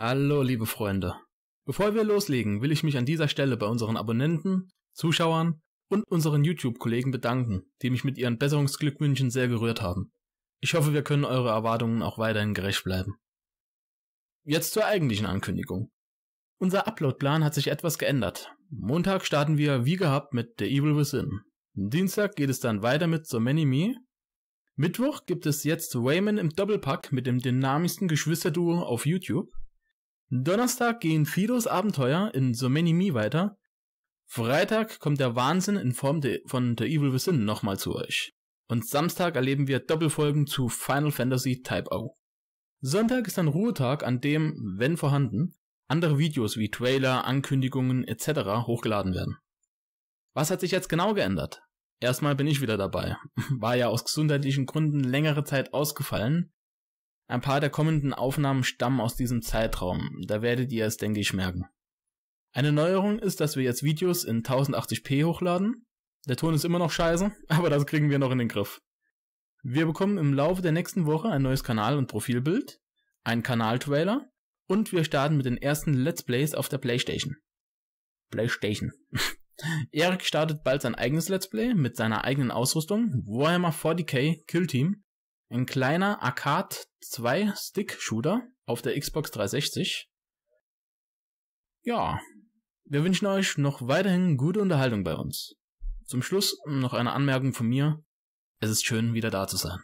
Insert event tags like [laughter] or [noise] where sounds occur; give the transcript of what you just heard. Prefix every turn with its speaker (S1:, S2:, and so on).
S1: Hallo, liebe Freunde. Bevor wir loslegen, will ich mich an dieser Stelle bei unseren Abonnenten, Zuschauern und unseren YouTube-Kollegen bedanken, die mich mit ihren Besserungsglückwünschen sehr gerührt haben. Ich hoffe, wir können eure Erwartungen auch weiterhin gerecht bleiben. Jetzt zur eigentlichen Ankündigung. Unser Uploadplan hat sich etwas geändert. Montag starten wir wie gehabt mit The Evil Within. Dienstag geht es dann weiter mit So Many Me, Mittwoch gibt es jetzt Wayman im Doppelpack mit dem dynamischsten Geschwisterduo auf YouTube. Donnerstag gehen Fidos Abenteuer in So Many Me weiter. Freitag kommt der Wahnsinn in Form de, von The Evil Within nochmal zu euch. Und Samstag erleben wir Doppelfolgen zu Final Fantasy Type O. Sonntag ist ein Ruhetag, an dem, wenn vorhanden, andere Videos wie Trailer, Ankündigungen etc. hochgeladen werden. Was hat sich jetzt genau geändert? Erstmal bin ich wieder dabei. [laughs] War ja aus gesundheitlichen Gründen längere Zeit ausgefallen ein paar der kommenden Aufnahmen stammen aus diesem Zeitraum, da werdet ihr es, denke ich, merken. Eine Neuerung ist, dass wir jetzt Videos in 1080p hochladen. Der Ton ist immer noch scheiße, [laughs] aber das kriegen wir noch in den Griff. Wir bekommen im Laufe der nächsten Woche ein neues Kanal- und Profilbild, einen Kanaltrailer und wir starten mit den ersten Let's Plays auf der Playstation. Playstation. [laughs] Erik startet bald sein eigenes Let's Play mit seiner eigenen Ausrüstung, Warhammer 40k Kill Team, ein kleiner Arcade 2 Stick Shooter auf der Xbox 360. Ja, wir wünschen euch noch weiterhin gute Unterhaltung bei uns. Zum Schluss noch eine Anmerkung von mir. Es ist schön, wieder da zu sein.